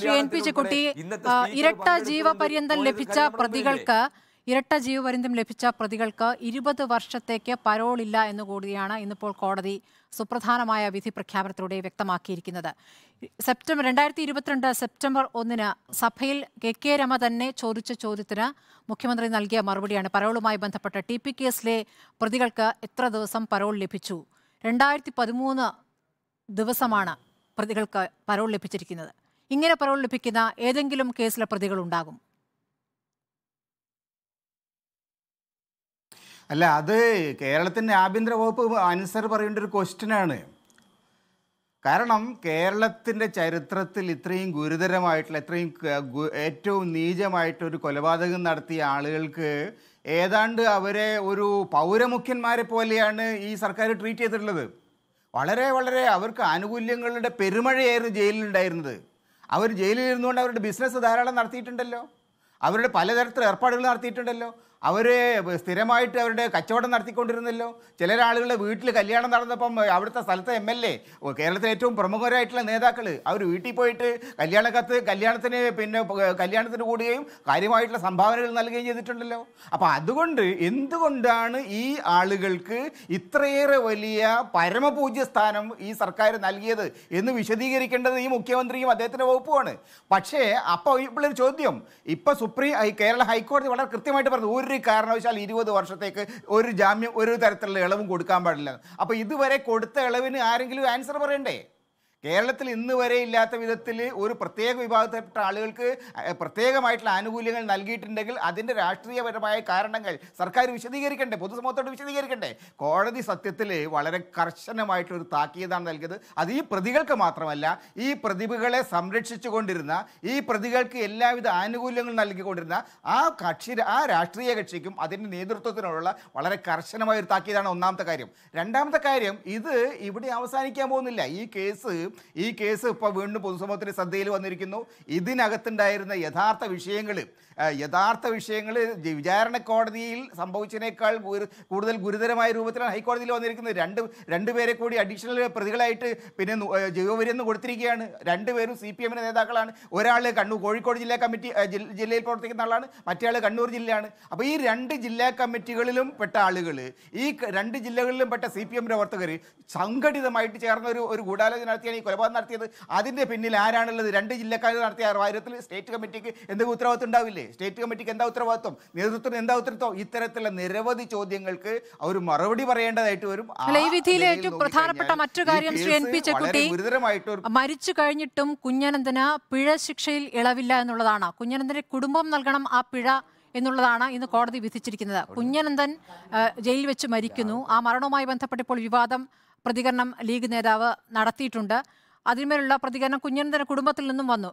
Shri N P ചെക്കുട്ടി ഇരട്ട ജീവപര്യന്തം ലഭിച്ച പ്രതികൾക്ക് ഇരട്ട ജീവപര്യന്തം ലഭിച്ച പ്രതികൾക്ക് ഇരുപത് വർഷത്തേക്ക് പരോളില്ല എന്ന് കൂടിയാണ് ഇന്നിപ്പോൾ കോടതി സുപ്രധാനമായ വിധി പ്രഖ്യാപനത്തിലൂടെ വ്യക്തമാക്കിയിരിക്കുന്നത് സെപ്റ്റംബർ രണ്ടായിരത്തി ഇരുപത്തിരണ്ട് സെപ്റ്റംബർ ഒന്നിന് സഭയിൽ കെ കെ രമ തന്നെ ചോദിച്ച ചോദ്യത്തിന് മുഖ്യമന്ത്രി നൽകിയ മറുപടിയാണ് പരോളുമായി ബന്ധപ്പെട്ട ടി പി കേസിലെ പ്രതികൾക്ക് എത്ര ദിവസം പരോൾ ലഭിച്ചു രണ്ടായിരത്തി പതിമൂന്ന് ദിവസമാണ് പ്രതികൾക്ക് പരോൾ ലഭിച്ചിരിക്കുന്നത് ഇങ്ങനെ പറവ് ലഭിക്കുന്ന ഏതെങ്കിലും കേസിലെ പ്രതികൾ ഉണ്ടാകും അല്ല അത് കേരളത്തിൻ്റെ ആഭ്യന്തര വകുപ്പ് ആൻസർ പറയേണ്ട ഒരു ക്വസ്റ്റ്യനാണ് കാരണം കേരളത്തിൻ്റെ ചരിത്രത്തിൽ ഇത്രയും ഗുരുതരമായിട്ടുള്ള ഇത്രയും ഏറ്റവും നീചമായിട്ടൊരു കൊലപാതകം നടത്തിയ ആളുകൾക്ക് ഏതാണ്ട് അവരെ ഒരു പൗരമുഖ്യന്മാരെ പോലെയാണ് ഈ സർക്കാർ ട്രീറ്റ് ചെയ്തിട്ടുള്ളത് വളരെ വളരെ അവർക്ക് ആനുകൂല്യങ്ങളുടെ പെരുമഴയായിരുന്നു ജയിലിലുണ്ടായിരുന്നത് അവർ ജയിലിൽ ഇരുന്നുകൊണ്ട് അവരുടെ ബിസിനസ് ധാരാളം നടത്തിയിട്ടുണ്ടല്ലോ അവരുടെ പലതരത്തിലുള്ള ഏർപ്പാടുകൾ നടത്തിയിട്ടുണ്ടല്ലോ അവർ സ്ഥിരമായിട്ട് അവരുടെ കച്ചവടം നടത്തിക്കൊണ്ടിരുന്നല്ലോ ചില ആളുകളുടെ വീട്ടിൽ കല്യാണം നടന്നപ്പം അവിടുത്തെ സ്ഥലത്തെ എം എൽ എ കേരളത്തിലെ ഏറ്റവും പ്രമുഖരായിട്ടുള്ള നേതാക്കൾ അവർ വീട്ടിൽ പോയിട്ട് കല്യാണകത്ത് കല്യാണത്തിന് പിന്നെ കല്യാണത്തിന് കൂടുകയും കാര്യമായിട്ടുള്ള സംഭാവനകൾ നൽകുകയും ചെയ്തിട്ടുണ്ടല്ലോ അപ്പോൾ അതുകൊണ്ട് എന്തുകൊണ്ടാണ് ഈ ആളുകൾക്ക് ഇത്രയേറെ വലിയ പരമപൂജ്യ സ്ഥാനം ഈ സർക്കാർ നൽകിയത് എന്ന് വിശദീകരിക്കേണ്ടത് ഈ മുഖ്യമന്ത്രിയും അദ്ദേഹത്തിൻ്റെ വകുപ്പുമാണ് പക്ഷേ അപ്പോൾ ഇപ്പോഴൊരു ചോദ്യം ഇപ്പോൾ സുപ്രീം കേരള ഹൈക്കോടതി വളരെ കൃത്യമായിട്ട് പറഞ്ഞു ഒരു ഒരു കാരണവശാൽ ഇരുപത് വർഷത്തേക്ക് ഒരു ജാമ്യം ഒരു തരത്തിലുള്ള ഇളവും കൊടുക്കാൻ പാടില്ല അപ്പോൾ ഇതുവരെ കൊടുത്ത ഇളവിന് ആരെങ്കിലും ആൻസർ പറയണ്ടേ കേരളത്തിൽ ഇന്ന് വരെ ഇല്ലാത്ത വിധത്തിൽ ഒരു പ്രത്യേക വിഭാഗത്തിൽപ്പെട്ട ആളുകൾക്ക് പ്രത്യേകമായിട്ടുള്ള ആനുകൂല്യങ്ങൾ നൽകിയിട്ടുണ്ടെങ്കിൽ അതിൻ്റെ രാഷ്ട്രീയപരമായ കാരണങ്ങൾ സർക്കാർ വിശദീകരിക്കണ്ടേ പൊതുസമൂഹത്തോട് വിശദീകരിക്കണ്ടേ കോടതി സത്യത്തിൽ വളരെ കർശനമായിട്ടൊരു താക്കീതാണ് നൽകിയത് അത് ഈ പ്രതികൾക്ക് മാത്രമല്ല ഈ പ്രതിഭകളെ സംരക്ഷിച്ചു കൊണ്ടിരുന്ന ഈ പ്രതികൾക്ക് എല്ലാവിധ ആനുകൂല്യങ്ങൾ നൽകിക്കൊണ്ടിരുന്ന ആ കക്ഷി ആ രാഷ്ട്രീയ കക്ഷിക്കും അതിൻ്റെ നേതൃത്വത്തിനുള്ള വളരെ കർശനമായ ഒരു താക്കീതാണ് ഒന്നാമത്തെ കാര്യം രണ്ടാമത്തെ കാര്യം ഇത് ഇവിടെ അവസാനിക്കാൻ പോകുന്നില്ല ഈ കേസ് ഈ കേസ് ഇപ്പോൾ വീണ്ടും പൊതുസമൂഹത്തിൻ്റെ ശ്രദ്ധയിൽ വന്നിരിക്കുന്നു ഇതിനകത്തുണ്ടായിരുന്ന യഥാർത്ഥ വിഷയങ്ങൾ യഥാർത്ഥ വിഷയങ്ങൾ വിചാരണ കോടതിയിൽ സംഭവിച്ചതിനേക്കാൾ കൂടുതൽ ഗുരുതരമായ രൂപത്തിലാണ് ഹൈക്കോടതിയിൽ വന്നിരിക്കുന്നത് രണ്ട് രണ്ടുപേരെ കൂടി അഡീഷണൽ പ്രതികളായിട്ട് പിന്നെ ജൈവവര്യന്ന് കൊടുത്തിരിക്കുകയാണ് രണ്ടുപേരും സി പി എമ്മിൻ്റെ നേതാക്കളാണ് ഒരാൾ കണ്ണൂർ കോഴിക്കോട് ജില്ലാ കമ്മിറ്റി ജില്ലയിൽ പ്രവർത്തിക്കുന്ന ആളാണ് മറ്റേയാൾ കണ്ണൂർ ജില്ലയാണ് അപ്പോൾ ഈ രണ്ട് ജില്ലാ കമ്മിറ്റികളിലും പെട്ട ആളുകൾ ഈ രണ്ട് ജില്ലകളിലും പെട്ട സി പി എം പ്രവർത്തകർ സംഘടിതമായിട്ട് ചേർന്ന ഒരു ഒരു ഗൂഢാലോചന നടത്തിയാണ് കൊലപാതകം നടത്തിയത് അതിൻ്റെ പിന്നിൽ ആരാണുള്ളത് രണ്ട് ജില്ലക്കാർ നടത്തിയ കാര്യത്തിൽ സ്റ്റേറ്റ് കമ്മിറ്റിക്ക് എന്തെങ്കിലും ഉത്തരവാദിത്വം ഉണ്ടാവില്ലേ സ്റ്റേറ്റ് കമ്മിറ്റിക്ക് എന്താ ഉത്തരവാദിത്വം നേതൃത്വത്തിന് എന്താ ഉത്തരവാദിത്വം ഇത്തരത്തിലുള്ള നിരവധി ചോദ്യങ്ങൾക്ക് അവർ മറുപടി പറയേണ്ടതായിട്ട് വരും ഈ വിധിയിലെ ഏറ്റവും പ്രധാനപ്പെട്ട മറ്റു കാര്യം ശ്രീ എൻ പി മരിച്ചു കഴിഞ്ഞിട്ടും കുഞ്ഞനന്ദന പിഴ ശിക്ഷയിൽ ഇളവില്ല എന്നുള്ളതാണ് കുഞ്ഞനന്ദന്റെ കുടുംബം നൽകണം ആ പിഴ എന്നുള്ളതാണ് ഇന്ന് കോടതി വിധിച്ചിരിക്കുന്നത് കുഞ്ഞനന്ദൻ ജയിലിൽ വെച്ച് മരിക്കുന്നു ആ മരണവുമായി ബന്ധപ്പെട്ട് ഇപ്പോൾ വിവാദം പ്രതികരണം ലീഗ് നേതാവ് നടത്തിയിട്ടുണ്ട് അതിന്മേലുള്ള പ്രതികരണം കുഞ്ഞനന്തൻ്റെ കുടുംബത്തിൽ നിന്നും വന്നു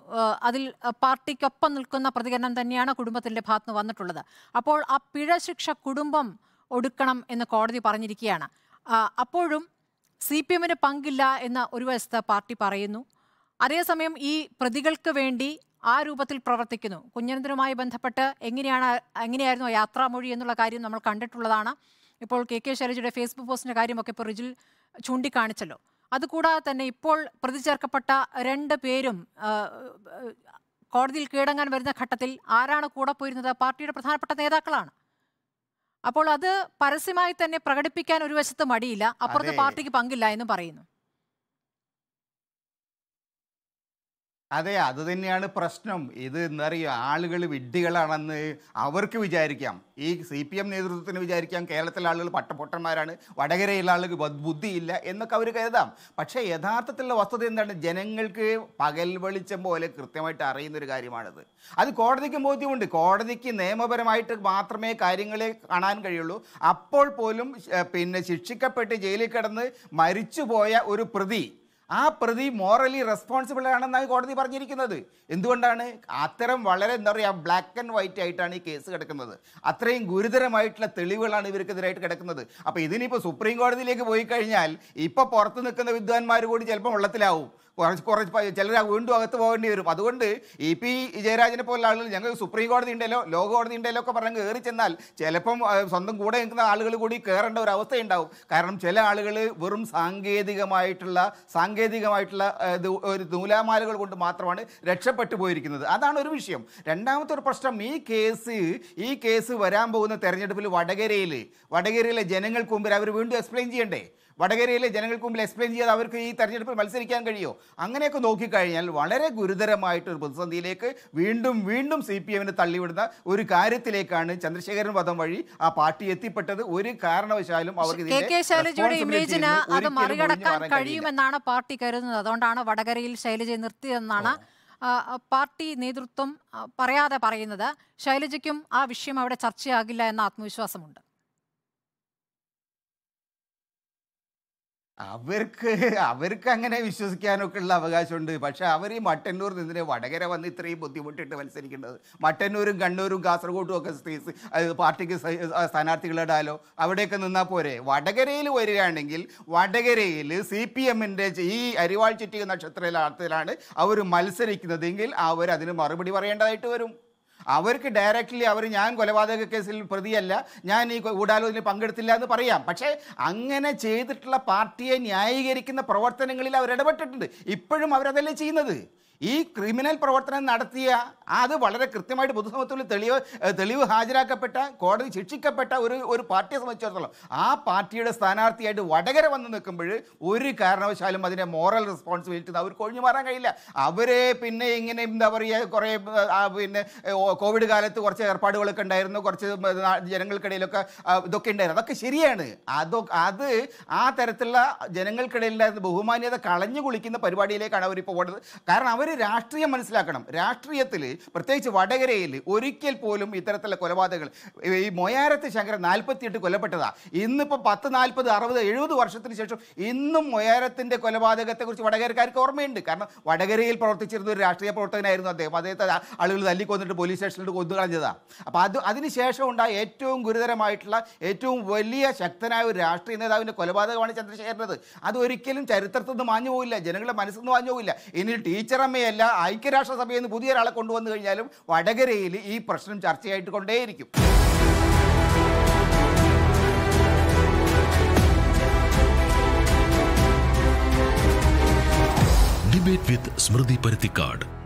അതിൽ പാർട്ടിക്കൊപ്പം നിൽക്കുന്ന പ്രതികരണം തന്നെയാണ് കുടുംബത്തിൻ്റെ ഭാഗത്തുനിന്ന് വന്നിട്ടുള്ളത് അപ്പോൾ ആ പിഴ ശിക്ഷ കുടുംബം ഒടുക്കണം എന്ന് കോടതി പറഞ്ഞിരിക്കുകയാണ് അപ്പോഴും സി പി എമ്മിന് പങ്കില്ല എന്ന് ഒരു വശത്ത് പാർട്ടി പറയുന്നു അതേസമയം ഈ പ്രതികൾക്ക് വേണ്ടി ആ രൂപത്തിൽ പ്രവർത്തിക്കുന്നു കുഞ്ഞനന്തനുമായി ബന്ധപ്പെട്ട് എങ്ങനെയാണ് എങ്ങനെയായിരുന്നു യാത്രാമൊഴി എന്നുള്ള കാര്യം നമ്മൾ കണ്ടിട്ടുള്ളതാണ് ഇപ്പോൾ കെ കെ ശൈലജയുടെ ഫേസ്ബുക്ക് പോസ്റ്റിൻ്റെ കാര്യമൊക്കെ ഇപ്പോൾ റിജിൽ ചൂണ്ടിക്കാണിച്ചല്ലോ അതുകൂടാതെ തന്നെ ഇപ്പോൾ പ്രതി ചേർക്കപ്പെട്ട രണ്ട് പേരും കോടതിയിൽ കീഴടങ്ങാൻ വരുന്ന ഘട്ടത്തിൽ ആരാണ് കൂടെ പോയിരുന്നത് പാർട്ടിയുടെ പ്രധാനപ്പെട്ട നേതാക്കളാണ് അപ്പോൾ അത് പരസ്യമായി തന്നെ പ്രകടിപ്പിക്കാൻ ഒരു വശത്ത് മടിയില്ല അപ്പുറത്ത് പാർട്ടിക്ക് പങ്കില്ല എന്നും പറയുന്നു അതെ അത് തന്നെയാണ് പ്രശ്നം ഇത് എന്നറിയോ ആളുകൾ വിഡ്ഢികളാണെന്ന് അവർക്ക് വിചാരിക്കാം ഈ സി പി എം നേതൃത്വത്തിന് വിചാരിക്കാം കേരളത്തിലെ ആളുകൾ പട്ടപൊട്ടന്മാരാണ് വടകരയിലെ ആളുകൾ ബുദ്ധിയില്ല എന്നൊക്കെ അവർ കരുതാം പക്ഷേ യഥാർത്ഥത്തിലുള്ള വസ്തുത എന്താണ് ജനങ്ങൾക്ക് പകൽ വെളിച്ചം പോലെ കൃത്യമായിട്ട് അറിയുന്നൊരു കാര്യമാണത് അത് കോടതിക്ക് ബോധ്യമുണ്ട് കോടതിക്ക് നിയമപരമായിട്ട് മാത്രമേ കാര്യങ്ങളെ കാണാൻ കഴിയുള്ളൂ അപ്പോൾ പോലും പിന്നെ ശിക്ഷിക്കപ്പെട്ട് ജയിലിൽ കിടന്ന് മരിച്ചുപോയ ഒരു പ്രതി ആ പ്രതി മോറലി റെസ്പോൺസിബിൾ ആണെന്നാണ് കോടതി പറഞ്ഞിരിക്കുന്നത് എന്തുകൊണ്ടാണ് അത്തരം വളരെ എന്താ പറയുക ബ്ലാക്ക് ആൻഡ് വൈറ്റ് ആയിട്ടാണ് ഈ കേസ് കിടക്കുന്നത് അത്രയും ഗുരുതരമായിട്ടുള്ള തെളിവുകളാണ് ഇവർക്കെതിരായിട്ട് കിടക്കുന്നത് അപ്പോൾ ഇതിനിപ്പോൾ സുപ്രീം കോടതിയിലേക്ക് പോയി കഴിഞ്ഞാൽ ഇപ്പോൾ പുറത്ത് നിൽക്കുന്ന വിദ്വാൻമാർ കൂടി ചിലപ്പോൾ വെള്ളത്തിലാവും കുറച്ച് ചിലർ വീണ്ടും അകത്ത് പോകേണ്ടി വരും അതുകൊണ്ട് ഇ പി ജയരാജനെ പോലുള്ള ആളുകൾ ഞങ്ങൾ സുപ്രീം കോടതി ഉണ്ടല്ലോ ലോക കോടതി ഉണ്ടല്ലോ ഒക്കെ പറഞ്ഞ് കയറി ചെന്നാൽ ചിലപ്പം സ്വന്തം കൂടെ നിൽക്കുന്ന ആളുകൾ കൂടി കയറേണ്ട ഒരു അവസ്ഥയുണ്ടാവും കാരണം ചില ആളുകൾ വെറും സാങ്കേതികമായിട്ടുള്ള സാങ്കേതികമായിട്ടുള്ള ഒരു നൂലാമാലകൾ കൊണ്ട് മാത്രമാണ് രക്ഷപ്പെട്ടു പോയിരിക്കുന്നത് അതാണ് ഒരു വിഷയം രണ്ടാമത്തെ ഒരു പ്രശ്നം ഈ കേസ് ഈ കേസ് വരാൻ പോകുന്ന തെരഞ്ഞെടുപ്പിൽ വടകരയിൽ വടകരയിലെ ജനങ്ങൾക്ക് മുമ്പിൽ അവർ വീണ്ടും എക്സ്പ്ലെയിൻ ചെയ്യണ്ടേ വടകരയിലെ ജനങ്ങൾക്ക് മുമ്പിൽ എക്സ്പ്ലെയിൻ ചെയ്യാതെ അവർക്ക് ഈ തെരഞ്ഞെടുപ്പിൽ മത്സരിക്കാൻ കഴിയുമോ അങ്ങനെയൊക്കെ നോക്കിക്കഴിഞ്ഞാൽ വളരെ ഗുരുതരമായിട്ടൊരു പ്രതിസന്ധിയിലേക്ക് വീണ്ടും വീണ്ടും സി പി എമ്മിനെ തള്ളിവിടുന്ന ഒരു കാര്യത്തിലേക്കാണ് ചന്ദ്രശേഖരൻ വധം വഴി ആ പാർട്ടി എത്തിപ്പെട്ടത് ഒരു കാരണവശാലും അവർക്ക് അത് കഴിയുമെന്നാണ് പാർട്ടി കരുതുന്നത് അതുകൊണ്ടാണ് വടകരയിൽ ശൈലജ നിർത്തിയതെന്നാണ് പാർട്ടി നേതൃത്വം പറയാതെ പറയുന്നത് ശൈലജയ്ക്കും ആ വിഷയം അവിടെ ചർച്ചയാകില്ല എന്ന ആത്മവിശ്വാസമുണ്ട് അവർക്ക് അവർക്ക് അങ്ങനെ വിശ്വസിക്കാനൊക്കെ ഉള്ള അവകാശമുണ്ട് പക്ഷെ അവർ ഈ മട്ടന്നൂർ നിന്നിട്ട് വടകര വന്ന് ഇത്രയും ബുദ്ധിമുട്ടിട്ട് മത്സരിക്കേണ്ടത് മട്ടന്നൂരും കണ്ണൂരും കാസർഗോഡും ഒക്കെ പാർട്ടിക്ക് സ്ഥാനാർത്ഥികളിടാലോ അവിടെയൊക്കെ നിന്നാൽ പോരെ വടകരയിൽ വരികയാണെങ്കിൽ വടകരയിൽ സി പി എമ്മിൻ്റെ ഈ അരിവാൾ ചുറ്റിക നക്ഷത്രത്തിലാണ് അവർ മത്സരിക്കുന്നതെങ്കിൽ അവർ അതിന് മറുപടി പറയേണ്ടതായിട്ട് വരും അവർക്ക് ഡയറക്റ്റ്ലി അവർ ഞാൻ കൊലപാതക കേസിൽ പ്രതിയല്ല ഞാൻ ഈ ഗൂഢാലോചന പങ്കെടുത്തില്ല എന്ന് പറയാം പക്ഷേ അങ്ങനെ ചെയ്തിട്ടുള്ള പാർട്ടിയെ ന്യായീകരിക്കുന്ന പ്രവർത്തനങ്ങളിൽ അവർ ഇടപെട്ടിട്ടുണ്ട് ഇപ്പോഴും അവരതല്ലേ ചെയ്യുന്നത് ഈ ക്രിമിനൽ പ്രവർത്തനം നടത്തിയ അത് വളരെ കൃത്യമായിട്ട് പൊതുസമൂഹത്തിൽ തെളിവ് തെളിവ് ഹാജരാക്കപ്പെട്ട കോടതി ശിക്ഷിക്കപ്പെട്ട ഒരു ഒരു പാർട്ടിയെ സംബന്ധിച്ചിടത്തോളം ആ പാർട്ടിയുടെ സ്ഥാനാർത്ഥിയായിട്ട് വടകര വന്ന് നിൽക്കുമ്പോൾ ഒരു കാരണവശാലും അതിൻ്റെ മോറൽ റെസ്പോൺസിബിലിറ്റി അവർക്ക് ഒഴിഞ്ഞു മാറാൻ കഴിയില്ല അവരെ പിന്നെ ഇങ്ങനെ എന്താ പറയുക കുറേ പിന്നെ കോവിഡ് കാലത്ത് കുറച്ച് ഏർപ്പാടുകളൊക്കെ ഉണ്ടായിരുന്നു കുറച്ച് ജനങ്ങൾക്കിടയിലൊക്കെ ഇതൊക്കെ ഉണ്ടായിരുന്നു അതൊക്കെ ശരിയാണ് അതൊക്കെ അത് ആ തരത്തിലുള്ള ജനങ്ങൾക്കിടയിലുണ്ടായിരുന്ന ബഹുമാന്യത കളഞ്ഞു കുളിക്കുന്ന പരിപാടിയിലേക്കാണ് അവരിപ്പോൾ പോകുന്നത് കാരണം അവർ രാഷ്ട്രീയം മനസ്സിലാക്കണം രാഷ്ട്രീയത്തിൽ പ്രത്യേകിച്ച് വടകരയിൽ ഒരിക്കൽ പോലും ഇത്തരത്തിലുള്ള കൊലപാതകങ്ങൾ ഈ മൊയാരത്ത് ശങ്കരൻ നാൽപ്പത്തിയെട്ട് കൊല്ലപ്പെട്ടതാ ഇന്നിപ്പോൾ പത്ത് നാൽപ്പത് അറുപത് എഴുപത് വർഷത്തിന് ശേഷം ഇന്നും മൊയാരത്തിൻ്റെ കൊലപാതകത്തെക്കുറിച്ച് വടകരക്കാർക്ക് ഓർമ്മയുണ്ട് കാരണം വടകരയിൽ പ്രവർത്തിച്ചിരുന്ന ഒരു രാഷ്ട്രീയ പ്രവർത്തകനായിരുന്നു അദ്ദേഹം അദ്ദേഹത്തെ ആളുകൾ തല്ലിക്കൊന്നിട്ട് പോലീസ് സ്റ്റേഷനിൽ കൊന്നു കളഞ്ഞതാണ് അപ്പോൾ അത് അതിനുശേഷം ഉണ്ടായ ഏറ്റവും ഗുരുതരമായിട്ടുള്ള ഏറ്റവും വലിയ ശക്തനായ ഒരു രാഷ്ട്രീയ നേതാവിൻ്റെ കൊലപാതകമാണ് അത് അതൊരിക്കലും ചരിത്രത്തിൽ നിന്ന് മാഞ്ഞു പോകില്ല ജനങ്ങളുടെ മനസ്സിൽ നിന്ന് മാഞ്ഞു പോകില്ല ഇനി ടീച്ചറമ്മ മാത്രമേയല്ല ഐക്യരാഷ്ട്രസഭയിൽ നിന്ന് ഒരാളെ കൊണ്ടുവന്നു കഴിഞ്ഞാലും വടകരയിൽ ഈ പ്രശ്നം ചർച്ചയായിട്ട് കൊണ്ടേയിരിക്കും ഡിബേറ്റ് വിത്ത് സ്മൃതി പരുത്തിക്കാട്